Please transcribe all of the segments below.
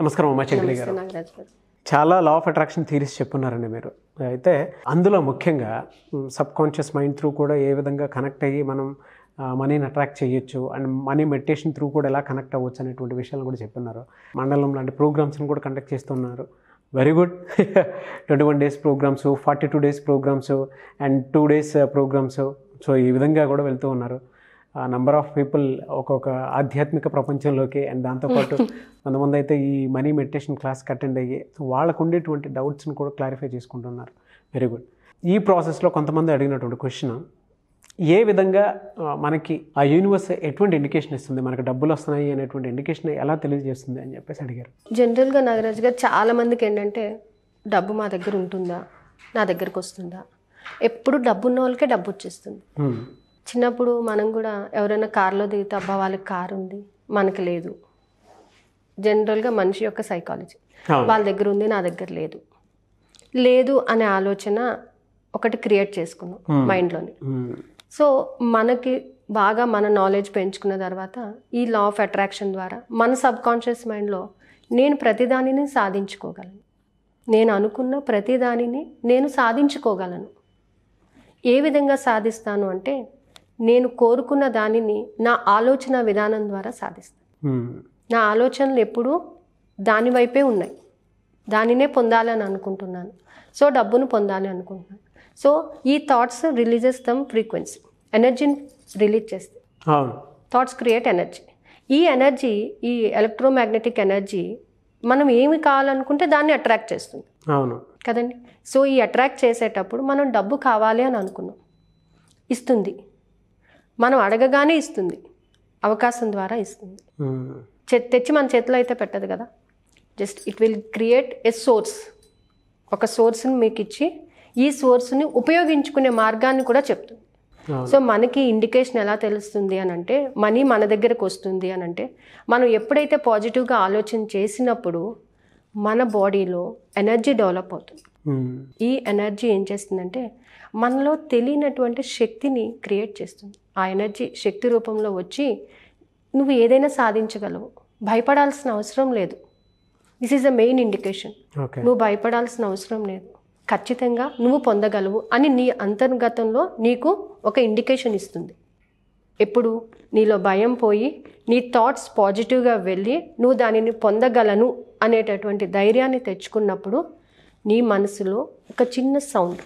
నమస్కారం అమ్మా చక్రి గారు చాలా లా ఆఫ్ అట్రాక్షన్ థీరీస్ చెప్పున్నారండి మీరు అయితే అందులో ముఖ్యంగా సబ్ కాన్షియస్ మైండ్ త్రూ కూడా ఏ విధంగా కనెక్ట్ అయ్యి మనం మనీని అట్రాక్ట్ చేయొచ్చు అండ్ మనీ మెడిటేషన్ త్రూ కూడా ఎలా కనెక్ట్ అవ్వచ్చు అనేటువంటి విషయాలను కూడా చెప్పున్నారు మండలం లాంటి ప్రోగ్రామ్స్ని కూడా కండక్ట్ చేస్తున్నారు very good twenty one days programmes forty two days programmes and two days programmes so ఈ విధంగా కూడా వెళ్తూ ఉన్నారు నంబర్ ఆఫ్ పీపుల్ ఒక్కొక్క ఆధ్యాత్మిక ప్రపంచంలోకి అండ్ దాంతోపాటు కొంతమంది అయితే ఈ మనీ మెడిటేషన్ క్లాస్కి అటెండ్ అయ్యి వాళ్ళకు ఉండేటువంటి డౌట్స్ని కూడా క్లారిఫై చేసుకుంటున్నారు వెరీ గుడ్ ఈ ప్రాసెస్లో కొంతమంది అడిగినటువంటి క్వశ్చన్ ఏ విధంగా మనకి ఆ యూనివర్స్ ఎటువంటి ఇండికేషన్ ఇస్తుంది మనకు డబ్బులు వస్తున్నాయి అనేటువంటి ఇండికేషన్ ఎలా తెలియజేస్తుంది అని చెప్పేసి అడిగారు జనరల్గా నాగరాజ్ గారు చాలామందికి ఏంటంటే డబ్బు మా దగ్గర ఉంటుందా నా దగ్గరకు వస్తుందా ఎప్పుడు డబ్బు ఉన్న వాళ్ళకే డబ్బు వచ్చేస్తుంది hmm. చిన్నప్పుడు మనం కూడా ఎవరైనా కారులో దిగితే అబ్బా వాళ్ళకి కారు ఉంది మనకి లేదు జనరల్గా మనిషి యొక్క సైకాలజీ వాళ్ళ దగ్గర ఉంది నా దగ్గర లేదు లేదు అనే ఆలోచన ఒకటి క్రియేట్ చేసుకున్నాం మైండ్లోని సో మనకి బాగా మన నాలెడ్జ్ పెంచుకున్న తర్వాత ఈ లా ఆఫ్ అట్రాక్షన్ ద్వారా మన సబ్ కాన్షియస్ మైండ్లో నేను ప్రతిదానిని సాధించుకోగలను నేను అనుకున్న ప్రతిదానిని నేను సాధించుకోగలను ఏ విధంగా సాధిస్తాను అంటే నేను కోరుకున్న దానిని నా ఆలోచన విధానం ద్వారా సాధిస్తాను నా ఆలోచనలు ఎప్పుడూ దాని వైపే ఉన్నాయి దానినే పొందాలని అనుకుంటున్నాను సో డబ్బును పొందాలి అనుకుంటున్నాను సో ఈ థాట్స్ రిలీజ్ దమ్ ఫ్రీక్వెన్సీ ఎనర్జీని రిలీజ్ చేస్తాయి థాట్స్ క్రియేట్ ఎనర్జీ ఈ ఎనర్జీ ఈ ఎలక్ట్రోమాగ్నెటిక్ ఎనర్జీ మనం ఏమి కావాలనుకుంటే దాన్ని అట్రాక్ట్ చేస్తుంది అవును కదండి సో ఈ అట్రాక్ట్ చేసేటప్పుడు మనం డబ్బు కావాలి అని అనుకున్నాం ఇస్తుంది మనం అడగగానే ఇస్తుంది అవకాశం ద్వారా ఇస్తుంది తెచ్చి మన చేతిలో అయితే పెట్టదు కదా just it will create a source ఒక సోర్స్ని మీకు ఇచ్చి ఈ సోర్స్ని ఉపయోగించుకునే మార్గాన్ని కూడా చెప్తుంది సో మనకి ఇండికేషన్ ఎలా తెలుస్తుంది అని అంటే మనీ మన దగ్గరకు వస్తుంది అని అంటే మనం ఎప్పుడైతే పాజిటివ్గా ఆలోచన చేసినప్పుడు మన బాడీలో ఎనర్జీ డెవలప్ అవుతుంది ఈ ఎనర్జీ ఏం చేస్తుందంటే మనలో తెలియనటువంటి శక్తిని క్రియేట్ చేస్తుంది ఆ ఎనర్జీ శక్తి రూపంలో వచ్చి నువ్వు ఏదైనా సాధించగలవు భయపడాల్సిన అవసరం లేదు this is the main indication నువ్వు భయపడాల్సిన అవసరం లేదు ఖచ్చితంగా నువ్వు పొందగలవు అని నీ అంతర్గతంలో నీకు ఒక ఇండికేషన్ ఇస్తుంది ఎప్పుడు నీలో భయం పోయి నీ థాట్స్ పాజిటివ్గా వెళ్ళి నువ్వు దానిని పొందగలను అనేటటువంటి ధైర్యాన్ని తెచ్చుకున్నప్పుడు నీ మనసులో ఒక చిన్న సౌండ్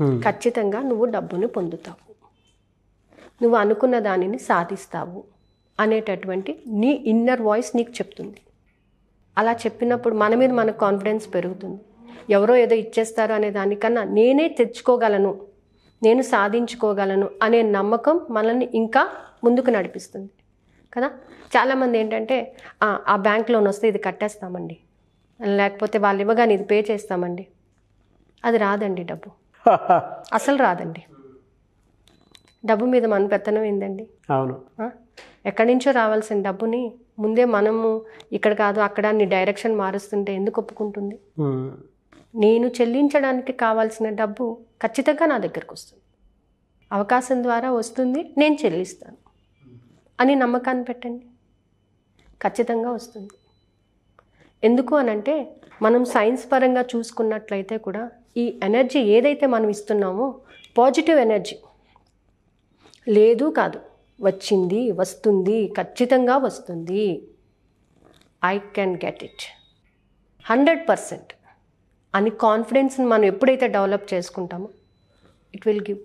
hmm. ఖచ్చితంగా నువ్వు డబ్బుని పొందుతావు నువ్వు అనుకున్న దానిని సాధిస్తావు అనేటటువంటి నీ ఇన్నర్ వాయిస్ నీకు చెప్తుంది అలా చెప్పినప్పుడు మన మీద మనకు కాన్ఫిడెన్స్ పెరుగుతుంది ఎవరో ఏదో ఇచ్చేస్తారు అనే దానికన్నా నేనే తెచ్చుకోగలను నేను సాధించుకోగలను అనే నమ్మకం మనల్ని ఇంకా ముందుకు నడిపిస్తుంది కదా చాలామంది ఏంటంటే ఆ బ్యాంక్ లోన్ వస్తే ఇది కట్టేస్తామండి లేకపోతే వాళ్ళు ఇవ్వగానే ఇది పే చేస్తామండి అది రాదండి డబ్బు అసలు రాదండి డబ్బు మీద మన పెత్తనం ఏందండి అవును ఎక్కడి నుంచో రావాల్సిన డబ్బుని ముందే మనము ఇక్కడ కాదు అక్కడ నీ డైరెక్షన్ మారుస్తుంటే ఎందుకు ఒప్పుకుంటుంది నేను చెల్లించడానికి కావాల్సిన డబ్బు ఖచ్చితంగా నా దగ్గరకు వస్తుంది అవకాశం ద్వారా వస్తుంది నేను చెల్లిస్తాను అని నమ్మకాన్ని పెట్టండి ఖచ్చితంగా వస్తుంది ఎందుకు అనంటే మనం సైన్స్ పరంగా చూసుకున్నట్లయితే కూడా ఈ ఎనర్జీ ఏదైతే మనం ఇస్తున్నామో పాజిటివ్ ఎనర్జీ లేదు కాదు వచ్చింది వస్తుంది ఖచ్చితంగా వస్తుంది I can get it hundred percent అని కాన్ఫిడెన్స్ని మనం ఎప్పుడైతే డెవలప్ చేసుకుంటామో it will give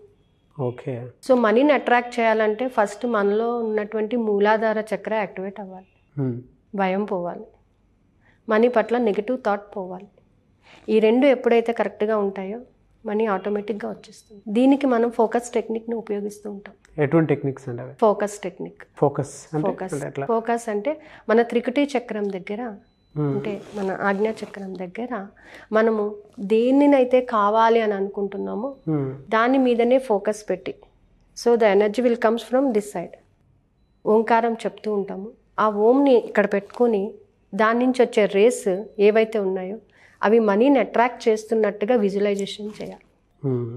okay so మనీని అట్రాక్ట్ చేయాలంటే ఫస్ట్ మనలో ఉన్నటువంటి మూలాధార చక్ర యాక్టివేట్ అవ్వాలి hmm. భయం పోవాలి మనీ పట్ల నెగిటివ్ థాట్ పోవాలి ఈ రెండు ఎప్పుడైతే కరెక్ట్గా ఉంటాయో మనీ ఆటోమేటిక్గా వచ్చేస్తుంది దీనికి మనం ఫోకస్ టెక్నిక్ని ఉపయోగిస్తూ ఉంటాం ఎటువంటి టెక్నిక్స్ అండి focus technique focus focus focus అంటే మన త్రికుటి చక్రం దగ్గర hmm. అంటే మన ఆజ్ఞా చక్రం దగ్గర మనము దేనినైతే కావాలి అని అనుకుంటున్నామో hmm. దాని మీదనే ఫోకస్ పెట్టి so the energy will comes from this side ఓంకారం చెప్తూ ఉంటాము ఆ ఓంని ఇక్కడ పెట్టుకొని దాని నుంచి వచ్చే రేస్ ఏవైతే ఉన్నాయో అవి మనీని అట్రాక్ట్ చేస్తున్నట్టుగా విజువలైజేషన్ చేయాలి hmm.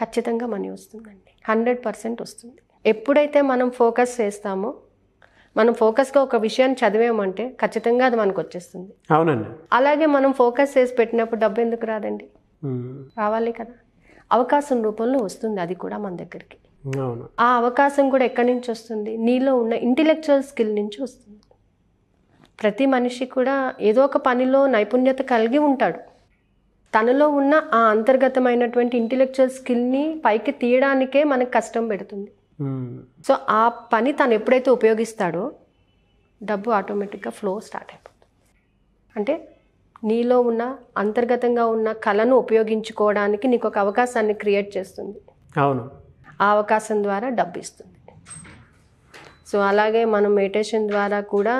ఖచ్చితంగా మనీ వస్తుందండి హండ్రెడ్ పర్సెంట్ వస్తుంది ఎప్పుడైతే మనం ఫోకస్ చేస్తామో మనం ఫోకస్గా ఒక విషయాన్ని చదివామంటే ఖచ్చితంగా అది మనకు వచ్చేస్తుంది అవునండి అలాగే మనం ఫోకస్ చేసి పెట్టినప్పుడు డబ్బు ఎందుకు రాదండి hmm. రావాలి కదా అవకాశం రూపంలో వస్తుంది అది కూడా మన దగ్గరికి ఆ అవకాశం కూడా ఎక్కడి నుంచి వస్తుంది నీలో ఉన్న ఇంటెలెక్చువల్ స్కిల్ నుంచి వస్తుంది ప్రతి మనిషి కూడా ఏదో ఒక పనిలో నైపుణ్యత కలిగి ఉంటాడు తనలో ఉన్న ఆ అంతర్గతమైనటువంటి ఇంటెలెక్చువల్ స్కిల్ని పైకి తీయడానికే మనకు కష్టం పెడుతుంది hmm. సో ఆ పని తను ఎప్పుడైతే ఉపయోగిస్తాడో డబ్బు ఆటోమేటిక్గా ఫ్లో స్టార్ట్ అయిపోతుంది అంటే నీలో ఉన్న అంతర్గతంగా ఉన్న కళను ఉపయోగించుకోవడానికి నీకు ఒక అవకాశాన్ని క్రియేట్ చేస్తుంది అవును ఆ అవకాశం ద్వారా డబ్బు ఇస్తుంది సో అలాగే మనం మెడిటేషన్ ద్వారా కూడా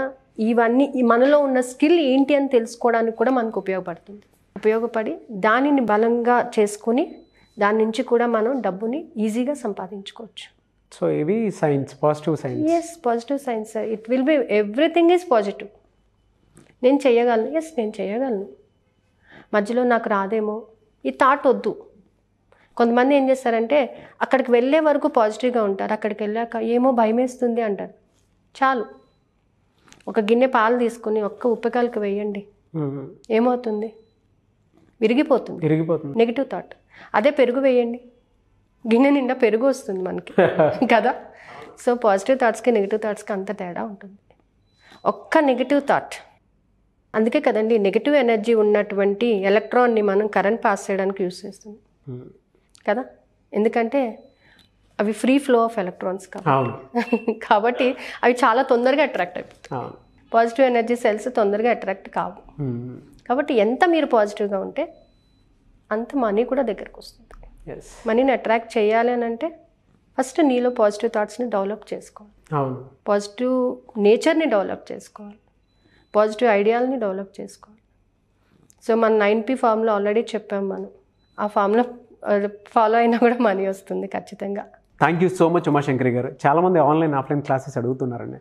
ఇవన్నీ మనలో ఉన్న స్కిల్ ఏంటి అని తెలుసుకోవడానికి కూడా మనకు ఉపయోగపడుతుంది ఉపయోగపడి దానిని బలంగా చేసుకుని దాని నుంచి కూడా మనం డబ్బుని ఈజీగా సంపాదించుకోవచ్చు సో ఇవి signs positive signs yes positive signs sir it will be everything is positive నేను చేయగలను ఎస్ నేను చేయగలను మధ్యలో నాకు రాదేమో ఈ థాట్ వద్దు కొంతమంది ఏం చేస్తారంటే అక్కడికి వెళ్ళే వరకు పాజిటివ్గా ఉంటారు అక్కడికి వెళ్ళాక ఏమో భయమేస్తుంది అంటారు చాలు ఒక గిన్నె పాలు తీసుకుని ఒక్క ఉప్పకాలకి వేయండి ఏమవుతుంది విరిగిపోతుంది విరిగిపోతుంది నెగిటివ్ థాట్ అదే పెరుగు వేయండి గిన్నె నిండా పెరుగు వస్తుంది మనకి కదా సో పాజిటివ్ థాట్స్కి నెగిటివ్ థాట్స్కి అంత తేడా ఉంటుంది ఒక్క నెగిటివ్ థాట్ అందుకే కదండి నెగిటివ్ ఎనర్జీ ఉన్నటువంటి ఎలక్ట్రాన్ని మనం కరెంట్ పాస్ చేయడానికి యూస్ చేస్తుంది కదా ఎందుకంటే అవి ఫ్రీ ఫ్లో ఆఫ్ ఎలక్ట్రాన్స్ కాబట్టి అవి చాలా తొందరగా అట్రాక్ట్ అయిపోతాయి పాజిటివ్ ఎనర్జీ సెల్స్ తొందరగా అట్రాక్ట్ కావు కాబట్టి ఎంత మీరు పాజిటివ్గా ఉంటే అంత మనీ కూడా దగ్గరకు వస్తుంది మనీని అట్రాక్ట్ చేయాలి అని అంటే ఫస్ట్ నీలో పాజిటివ్ థాట్స్ని డెవలప్ చేసుకోవాలి పాజిటివ్ నేచర్ని డెవలప్ చేసుకోవాలి పాజిటివ్ ఐడియాలని డెవలప్ చేసుకోవాలి సో మన నైన్ పి ఫామ్లో ఆల్రెడీ చెప్పాం మనం ఆ ఫామ్లో ఫాలో అయినా కూడా మనీ వస్తుంది ఖచ్చితంగా thank you so much Umashankar garu చాలామంది ఆన్లైన్ ఆఫ్లైన్ క్లాసెస్ అడుగుతున్నారండి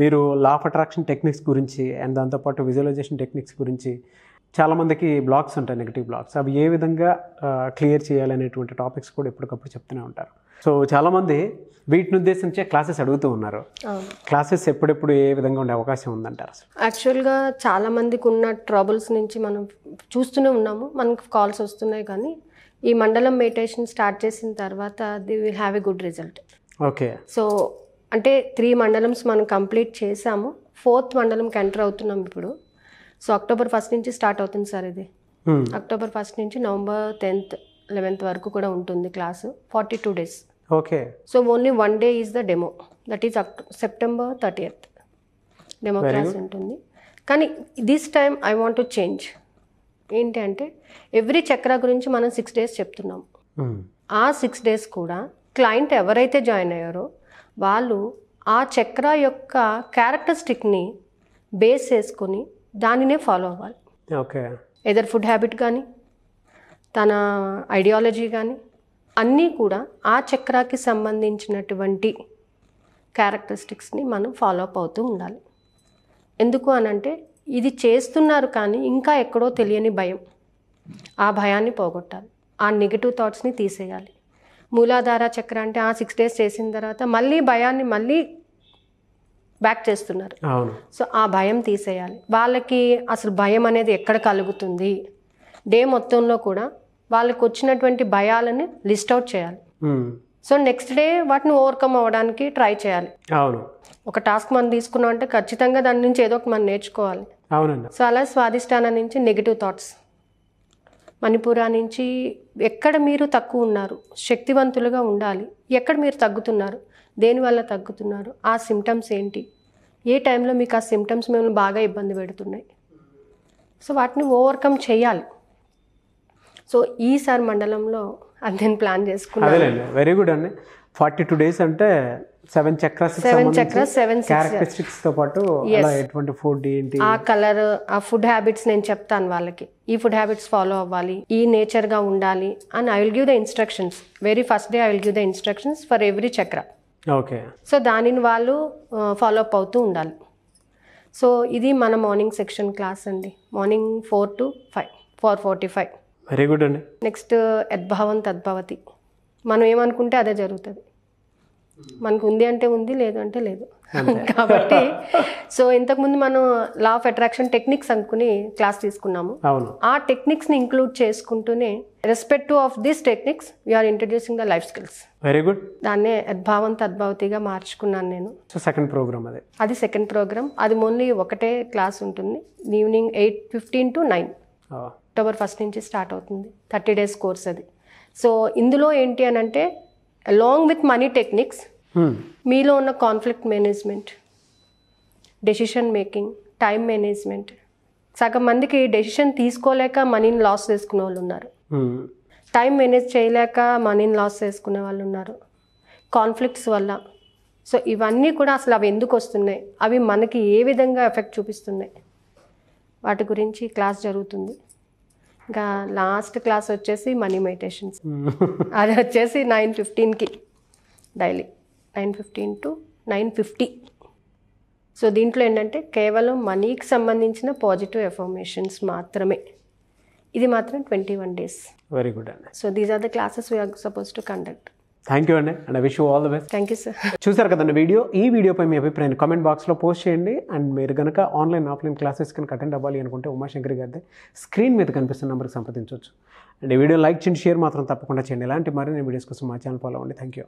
మీరు లా ఆఫ్ అట్రాక్షన్ టెక్నిక్స్ గురించి అండ్ దాంతోపాటు విజువలైజేషన్ టెక్నిక్స్ గురించి చాలామందికి బ్లాగ్స్ ఉంటాయి నెగిటివ్ బ్లాగ్స్ అవి ఏ విధంగా క్లియర్ చేయాలనేటువంటి టాపిక్స్ కూడా ఎప్పటికప్పుడు చెప్తూనే ఉంటారు సో చాలామంది వీటిని ఉద్దేశించే క్లాసెస్ అడుగుతూ ఉన్నారు క్లాసెస్ ఎప్పుడెప్పుడు ఏ విధంగా ఉండే అవకాశం ఉందంటారు యాక్చువల్గా చాలామందికి ఉన్న ట్రబుల్స్ నుంచి మనం చూస్తూనే ఉన్నాము మనకు కాల్స్ వస్తున్నాయి కానీ ఈ మండలం మెడిటేషన్ స్టార్ట్ చేసిన తర్వాత they will have a good result okay so అంటే త్రీ మండలమ్స్ మనం కంప్లీట్ చేసాము ఫోర్త్ మండలంకి ఎంటర్ అవుతున్నాం ఇప్పుడు సో అక్టోబర్ ఫస్ట్ నుంచి స్టార్ట్ అవుతుంది సార్ ఇది అక్టోబర్ ఫస్ట్ నుంచి నవంబర్ టెన్త్ లెవెన్త్ వరకు కూడా ఉంటుంది class forty two days okay so only one day is the demo that is September thirty demo class ఉంటుంది కానీ this time I want to change ఏంటి అంటే ఎవ్రీ చక్ర గురించి మనం సిక్స్ డేస్ చెప్తున్నాం hmm. ఆ సిక్స్ డేస్ కూడా క్లయింట్ ఎవరైతే జాయిన్ అయ్యారో వాళ్ళు ఆ చక్ర యొక్క క్యారెక్టరిస్టిక్ని బేస్ చేసుకొని దానినే ఫాలో అవ్వాలి ఓకే ఎదర్ ఫుడ్ హ్యాబిట్ కానీ తన ఐడియాలజీ కానీ అన్నీ కూడా ఆ చక్రాకి సంబంధించినటువంటి క్యారెక్టరిస్టిక్స్ని మనం ఫాలో అప్ అవుతూ ఉండాలి ఎందుకు అనంటే ఇది చేస్తున్నారు కానీ ఇంకా ఎక్కడో తెలియని భయం ఆ భయాన్ని పోగొట్టాలి ఆ నెగిటివ్ థాట్స్ని తీసేయాలి మూలాధార చక్ర అంటే ఆ సిక్స్ డేస్ చేసిన తర్వాత మళ్ళీ భయాన్ని మళ్ళీ బ్యాక్ చేస్తున్నారు సో ఆ భయం తీసేయాలి వాళ్ళకి అసలు భయం అనేది ఎక్కడ కలుగుతుంది డే మొత్తంలో కూడా వాళ్ళకి వచ్చినటువంటి భయాలని లిస్ట్ అవుట్ చేయాలి సో నెక్స్ట్ డే వాటిని ఓవర్కమ్ అవ్వడానికి ట్రై చేయాలి అవును ఒక టాస్క్ మనం తీసుకున్నాం అంటే ఖచ్చితంగా దాని నుంచి ఏదో ఒకటి మనం నేర్చుకోవాలి అవునండి సో అలా స్వాదిష్టాన నుంచి నెగిటివ్ థాట్స్ మణిపురా నుంచి ఎక్కడ మీరు తక్కువ ఉన్నారు శక్తివంతులుగా ఉండాలి ఎక్కడ మీరు తగ్గుతున్నారు దేనివల్ల తగ్గుతున్నారు ఆ సిమ్టమ్స్ ఏంటి ఏ టైంలో మీకు ఆ సిమ్టమ్స్ మిమ్మల్ని బాగా ఇబ్బంది పెడుతున్నాయి సో వాటిని ఓవర్కమ్ చేయాలి సో ఈసారి మండలంలో అది నేను ప్లాన్ చేసుకున్నాను వెరీ గుడ్ అండి ఫార్టీ టూ డేస్ అంటే seven chakras seven chakras seven characteristics తో పాటు ఎటువంటి ఫుడ్ ఏంటి ఆ కలర్ ఆ ఫుడ్ హ్యాబిట్స్ నేను చెప్తాను వాళ్ళకి ఈ ఫుడ్ హ్యాబిట్స్ ఫాలో అవ్వాలి ఈ నేచర్ గా ఉండాలి and I will give the instructions very first day I will give the instructions for every chakra okay so దానిని వాళ్ళు ఫాలో అప్ అవుతూ ఉండాలి సో ఇది మన మార్నింగ్ సెక్షన్ క్లాస్ అండి morning four to five four forty five very good అండి next యద్భావం తద్భవతి మనం ఏమనుకుంటే అదే జరుగుతుంది మనకు ఉంది అంటే ఉంది లేదు అంటే లేదు కాబట్టి సో ఇంతకుముందు మనం లా ఆఫ్ అట్రాక్షన్ టెక్నిక్స్ అనుకుని క్లాస్ తీసుకున్నాము ఆ టెక్నిక్స్ని ఇంక్లూడ్ చేసుకుంటూనే respect of this techniques we are introducing the life skills very good దాన్నే అద్భావం తద్భావతిగా మార్చుకున్నాను నేను సో సెకండ్ ప్రోగ్రామ్ అది అది సెకండ్ ప్రోగ్రామ్ అది ఓన్లీ ఒకటే క్లాస్ ఉంటుంది evening eight fifteen to nine October first నుంచి స్టార్ట్ అవుతుంది థర్టీ డేస్ కోర్స్ అది సో ఇందులో ఏంటి అని అంటే అలాంగ్ విత్ మనీ టెక్నిక్స్ మీలో ఉన్న conflict management decision making time management సగం మందికి డెసిషన్ తీసుకోలేక మనీని లాస్ చేసుకునే వాళ్ళు ఉన్నారు టైం hmm. మేనేజ్ చేయలేక మనీని లాస్ చేసుకునే వాళ్ళు ఉన్నారు కాన్ఫ్లిక్ట్స్ వల్ల సో ఇవన్నీ కూడా అసలు అవి ఎందుకు వస్తున్నాయి అవి మనకి ఏ విధంగా ఎఫెక్ట్ చూపిస్తున్నాయి వాటి గురించి క్లాస్ జరుగుతుంది ఇంకా లాస్ట్ క్లాస్ వచ్చేసి మనీ మెడిటేషన్స్ అది వచ్చేసి నైన్ ఫిఫ్టీన్కి daily nine fifteen to nine fifty so దీంట్లో ఏంటంటే కేవలం మనీకి సంబంధించిన పాజిటివ్ ఎఫర్మేషన్స్ మాత్రమే ఇది మాత్రం twenty one days very good అండి so these are the classes we are suppose to conduct thank you అండి and wish you all the best thank you sir చూసారు కదండి వీడియో ఈ వీడియోపై మీ అభిప్రాయాన్ని కామెంట్ బాక్స్లో పోస్ట్ చేయండి అండ్ మీరు కనుక ఆన్లైన్ ఆఫ్లైన్ క్లాసెస్ కనుక అటెండ్ అవ్వాలి అనుకుంటే ఉమాశంకర్ గారి స్క్రీన్ మీద కనిపిస్తున్న నెంబర్కి సంప్రదించవచ్చు అండ్ ఈ వీడియో లైక్ చేయండి షేర్ మాత్రం తప్పకుండా చేయండి ఇలాంటి మరిన్ని వీడియోస్ కోసం మా ఛానల్ ఫాలో అవ్వండి థ్యాంక్ యూ